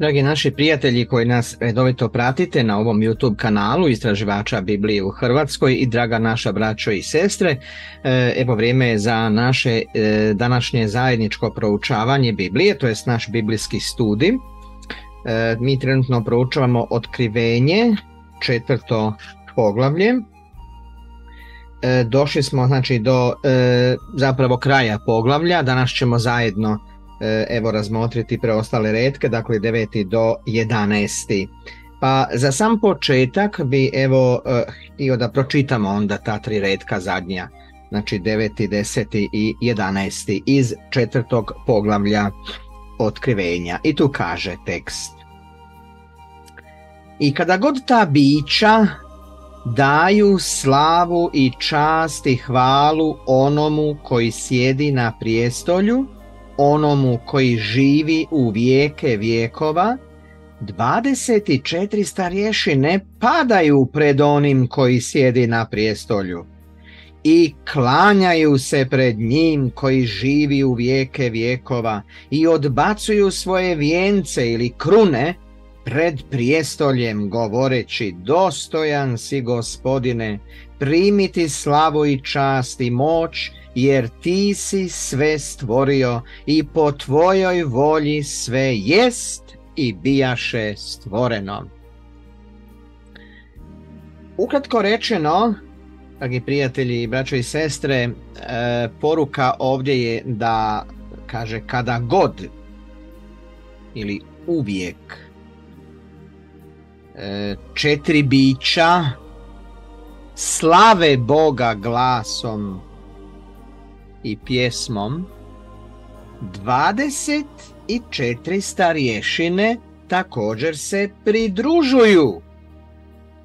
Dragi naši prijatelji koji nas redovito pratite na ovom YouTube kanalu Istraživača Biblije u Hrvatskoj i draga naša braćo i sestre, e, evo vrijeme je za naše e, današnje zajedničko proučavanje Biblije, to jest naš biblijski studij. E, mi trenutno proučavamo otkrivenje, četvrto poglavlje. Došli smo znači do zapravo kraja poglavlja, danas ćemo zajedno E, evo razmotriti preostale redke, dakle 9. do 11. Pa za sam početak bi evo e, htio da pročitamo onda ta tri redka zadnja, znači 9., 10. i 11. iz četvrtog poglavlja otkrivenja. I tu kaže tekst. I kada god ta bića daju slavu i čast i hvalu onomu koji sjedi na prijestolju, onomu koji živi u vijeke vijekova, 24 ne padaju pred onim koji sjedi na prijestolju i klanjaju se pred njim koji živi u vijeke vijekova i odbacuju svoje vijence ili krune pred prijestoljem govoreći dostojan si gospodine primiti slavu i čast i moć jer ti si sve stvorio i po tvojoj volji sve jest i bijaše stvoreno. Ukratko rečeno, dragi prijatelji, braćo i sestre, e, poruka ovdje je da kaže kada god ili uvijek E, četiri bića slave Boga glasom i pjesmom 24 starješine također se pridružuju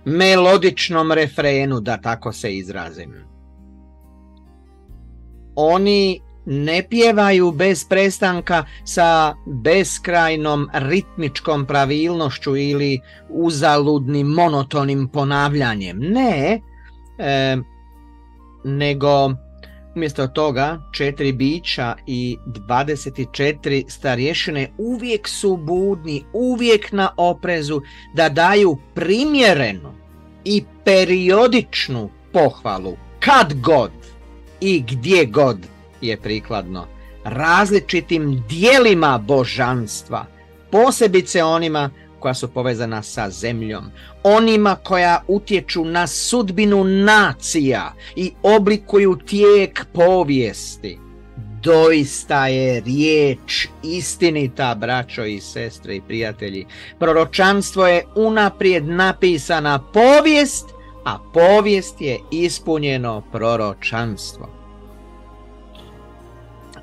melodičnom refrenu, da tako se izrazim. Oni ne pjevaju bez prestanka sa beskrajnom ritmičkom pravilnošću ili uzaludnim monotonim ponavljanjem. Ne, e, nego umjesto toga četiri bića i 24 starješine uvijek su budni, uvijek na oprezu da daju primjerenu i periodičnu pohvalu kad god i gdje god je prikladno različitim dijelima božanstva, posebice onima koja su povezana sa zemljom, onima koja utječu na sudbinu nacija i oblikuju tijek povijesti. Doista je riječ istinita, braćo i sestre i prijatelji. Proročanstvo je unaprijed napisana povijest, a povijest je ispunjeno proročanstvo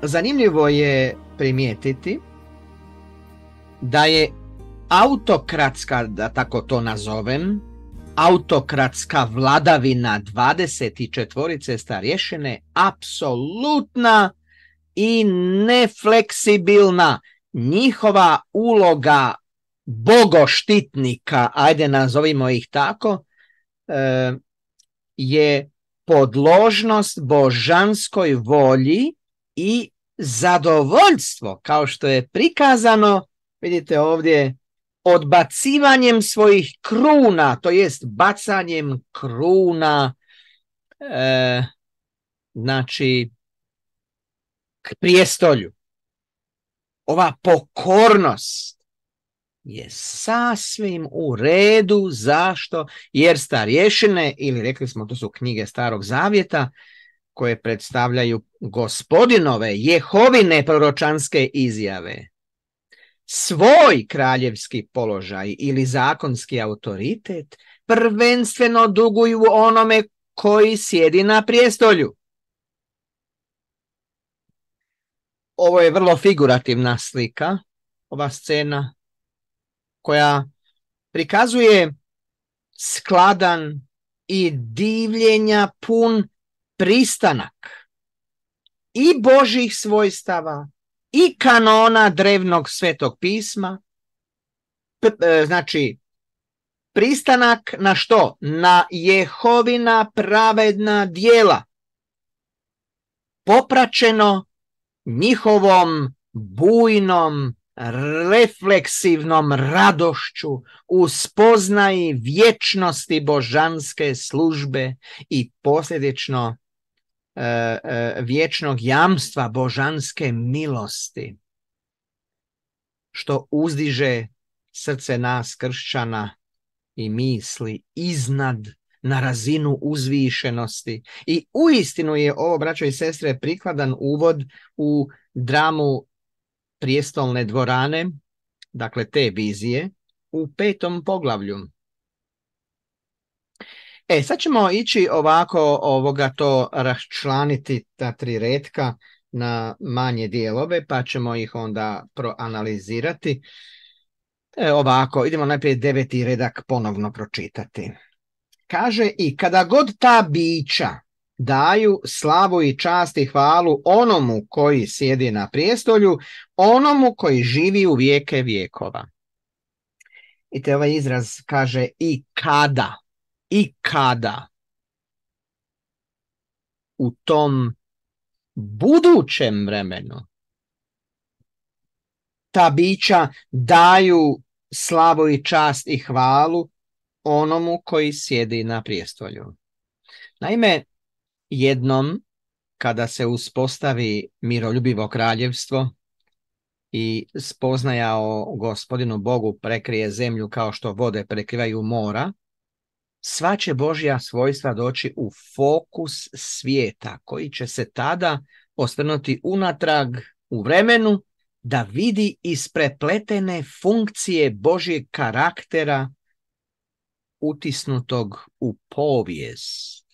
zanimljivo je primijetiti da je autokratska, da tako to nazovem, autokratska vladavina 24. starješene apsolutna i nefleksibilna. Njihova uloga bogoštitnika, ajde nazovimo ih tako, e, je podložnost božanskoj volji i zadovoljstvo, kao što je prikazano, vidite ovdje, odbacivanjem svojih kruna, to jest bacanjem kruna, e, znači, k prijestolju. Ova pokornost je sasvim u redu. Zašto? Jer starješine, ili rekli smo to su knjige starog zavjeta, koje predstavljaju gospodinove jehovine proročanske izjave. Svoj kraljevski položaj ili zakonski autoritet prvenstveno duguju onome koji sjedi na prijestolju. Ovo je vrlo figurativna slika, ova scena koja prikazuje skladan i divljenja pun pristanak i Božih svojstava i kanona drevnog svetog pisma, e, znači pristanak na što? Na Jehovina pravedna dijela, popraćeno njihovom bujnom, refleksivnom radošću u spoznaji vječnosti božanske službe i posljedično E, e, vječnog jamstva božanske milosti što uzdiže srce nas kršćana i misli iznad na razinu uzvišenosti. I uistinu je ovo, braćo i sestre, prikladan uvod u dramu prijestolne dvorane, dakle te vizije, u petom poglavlju. E, sad ćemo ići ovako ovoga to raščlaniti ta tri redka na manje dijelove, pa ćemo ih onda proanalizirati. E, ovako, idemo najprije deveti redak ponovno pročitati. Kaže i kada god ta bića daju slavu i čast i hvalu onomu koji sjedi na prijestolju, onomu koji živi u vijeke vijekova. I te ovaj izraz kaže i kada i kada u tom budućem vremenu ta bića daju slavu i čast i hvalu onomu koji sjedi na prijestolju. Naime, jednom kada se uspostavi miroljubivo kraljevstvo i spoznaja o gospodinu Bogu prekrije zemlju kao što vode prekrivaju mora, sva će Božja svojstva doći u fokus svijeta koji će se tada osvrnuti unatrag u vremenu da vidi isprepletene funkcije Božjeg karaktera utisnutog u povijest.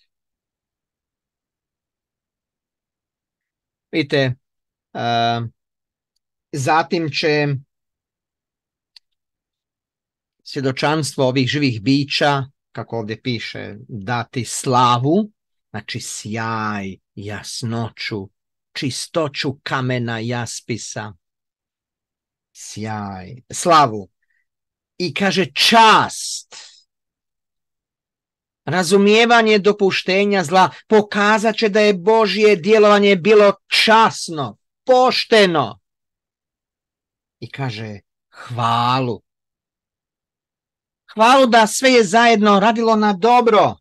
Vidite, zatim će svjedočanstvo ovih živih bića kako ovdje piše, dati slavu, znači sjaj, jasnoću, čistoću kamena jaspisa, sjaj, slavu. I kaže čast, razumijevanje dopuštenja zla pokazat će da je Božje djelovanje bilo časno, pošteno. I kaže hvalu, hvalu da sve je zajedno radilo na dobro.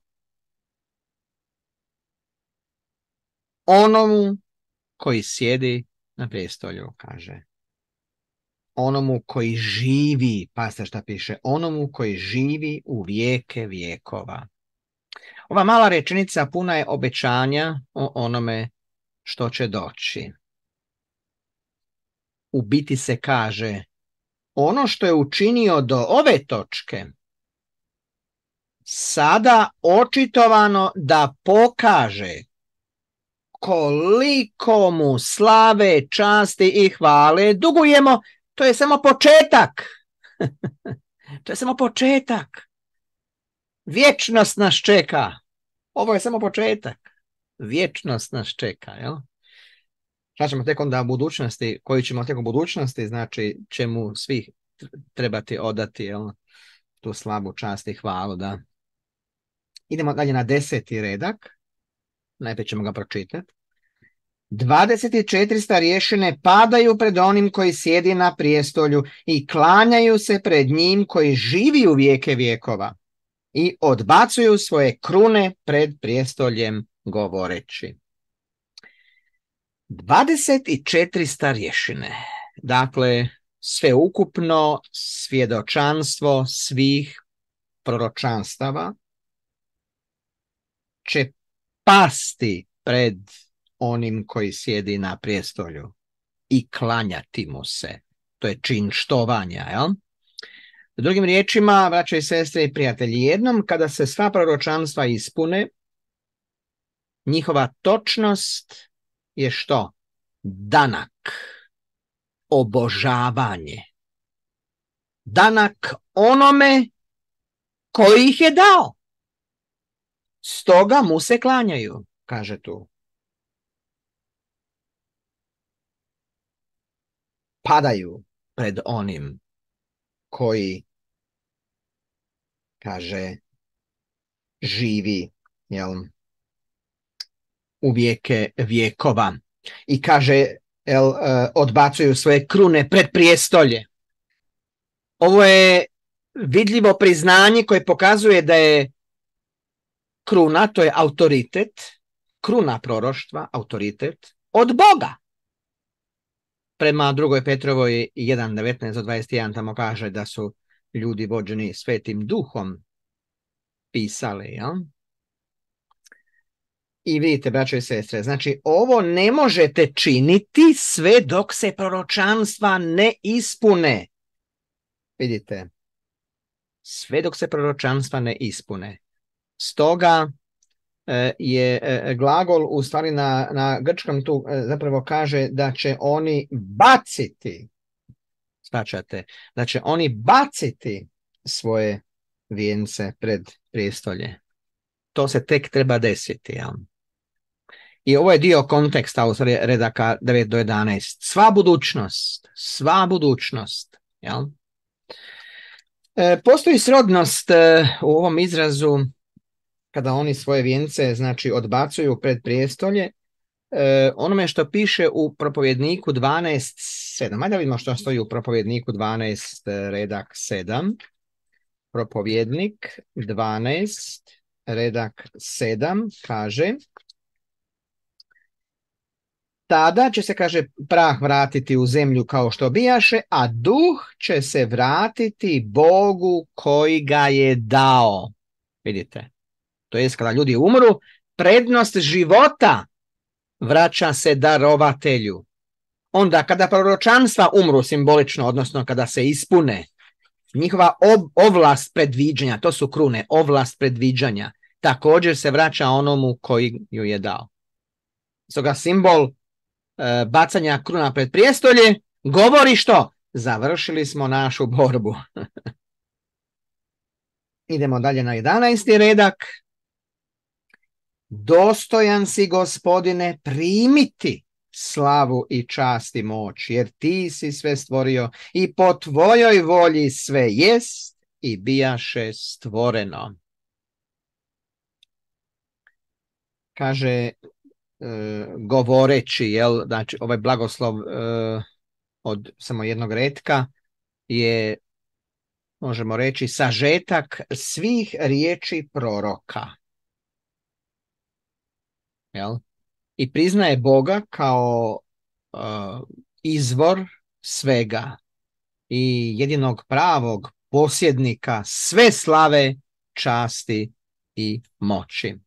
Onomu koji sjedi na prijestolju, kaže. Onomu koji živi, pazite šta piše, onomu koji živi u vijeke vijekova. Ova mala rečenica puna je obećanja o onome što će doći. U biti se kaže, ono što je učinio do ove točke, sada očitovano da pokaže koliko mu slave, časti i hvale dugujemo. To je samo početak. to je samo početak. Vječnost nas čeka. Ovo je samo početak. Vječnost nas čeka. Jel? Šta ćemo tek onda budućnosti, koji ćemo tek u budućnosti, znači čemu svih trebati odati jel? tu slabu čast i hvalu. Da. Idemo dalje na deseti redak. Najprije ćemo ga pročitati. 24 starješine padaju pred onim koji sjedi na prijestolju i klanjaju se pred njim koji živi u vijeke vijekova i odbacuju svoje krune pred prijestoljem govoreći. 24 starješine, dakle sveukupno svjedočanstvo svih proročanstava će pasti pred onim koji sjedi na prijestolju i klanjati mu se. To je čin štovanja. Jel? Drugim riječima, vraće sestri sestre i prijatelji, jednom kada se sva proročanstva ispune, njihova točnost je što? Danak. Obožavanje. Danak onome koji ih je dao stoga mu se klanjaju, kaže tu. Padaju pred onim koji, kaže, živi, jel, u vijeke vijekova. I kaže, jel, e, odbacuju svoje krune pred prijestolje. Ovo je vidljivo priznanje koje pokazuje da je kruna, to je autoritet, kruna proroštva, autoritet od Boga. Prema drugoj Petrovoj 1.19 do 21 tamo kaže da su ljudi vođeni svetim duhom pisali. Ja? I vidite, braćo i sestre, znači ovo ne možete činiti sve dok se proročanstva ne ispune. Vidite, sve dok se proročanstva ne ispune. Stoga e, je e, glagol u stvari na, na grčkom tu e, zapravo kaže da će oni baciti, shvaćate, da će oni baciti svoje vijence pred prijestolje. To se tek treba desiti. Ja. I ovo je dio konteksta u stvari redaka 9 do 11. Sva budućnost, sva budućnost. Ja. postoji srodnost u ovom izrazu kada oni svoje vijence znači odbacuju pred prijestolje, e, onome što piše u propovjedniku 12.7. Ajde vidimo što stoji u propovjedniku 12 redak 7. Propovjednik 12 redak 7 kaže tada će se, kaže, prah vratiti u zemlju kao što bijaše, a duh će se vratiti Bogu koji ga je dao. Vidite, to jest kada ljudi umru, prednost života vraća se darovatelju. Onda kada proročanstva umru simbolično, odnosno kada se ispune, njihova ovlast predviđanja, to su krune, ovlast predviđanja, također se vraća onomu koji ju je dao. Stoga simbol e, bacanja kruna pred prijestolje govori što? Završili smo našu borbu. Idemo dalje na 11. redak dostojan si gospodine primiti slavu i čast i moć, jer ti si sve stvorio i po tvojoj volji sve jest i bijaše stvoreno. Kaže, e, govoreći, jel, znači ovaj blagoslov e, od samo jednog retka je, možemo reći, sažetak svih riječi proroka jel? i priznaje Boga kao uh, izvor svega i jedinog pravog posjednika sve slave, časti i moći.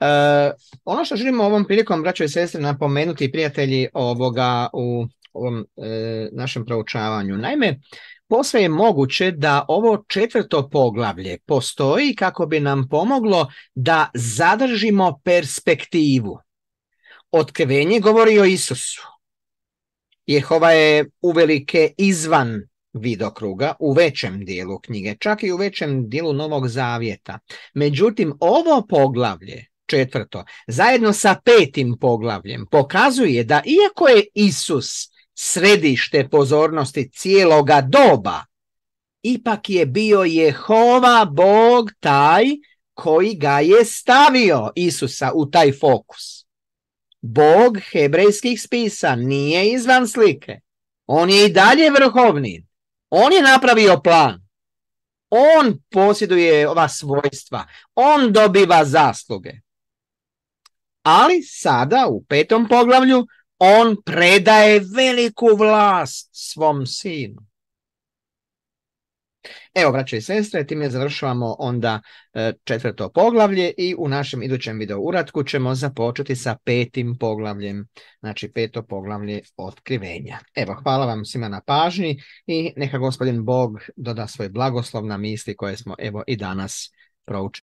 Uh, ono što želimo ovom prilikom, braćo i sestre, napomenuti prijatelji ovoga u ovom uh, našem proučavanju. Naime, Posve je moguće da ovo četvrto poglavlje postoji kako bi nam pomoglo da zadržimo perspektivu. Otkrivenje govori o Isusu. Jehova je uvelike izvan vidokruga u većem dijelu knjige, čak i u većem dijelu Novog Zavjeta. Međutim, ovo poglavlje, četvrto, zajedno sa petim poglavljem, pokazuje da iako je Isus središte pozornosti cijeloga doba, ipak je bio Jehova Bog taj koji ga je stavio Isusa u taj fokus. Bog hebrejskih spisa nije izvan slike. On je i dalje vrhovni. On je napravio plan. On posjeduje ova svojstva. On dobiva zasluge. Ali sada u petom poglavlju on predaje veliku vlast svom sinu. Evo, braće i sestre, je završavamo onda e, četvrto poglavlje i u našem idućem video uratku ćemo započeti sa petim poglavljem, znači peto poglavlje otkrivenja. Evo, hvala vam svima na pažnji i neka gospodin Bog doda svoj blagoslov na misli koje smo evo i danas proučili.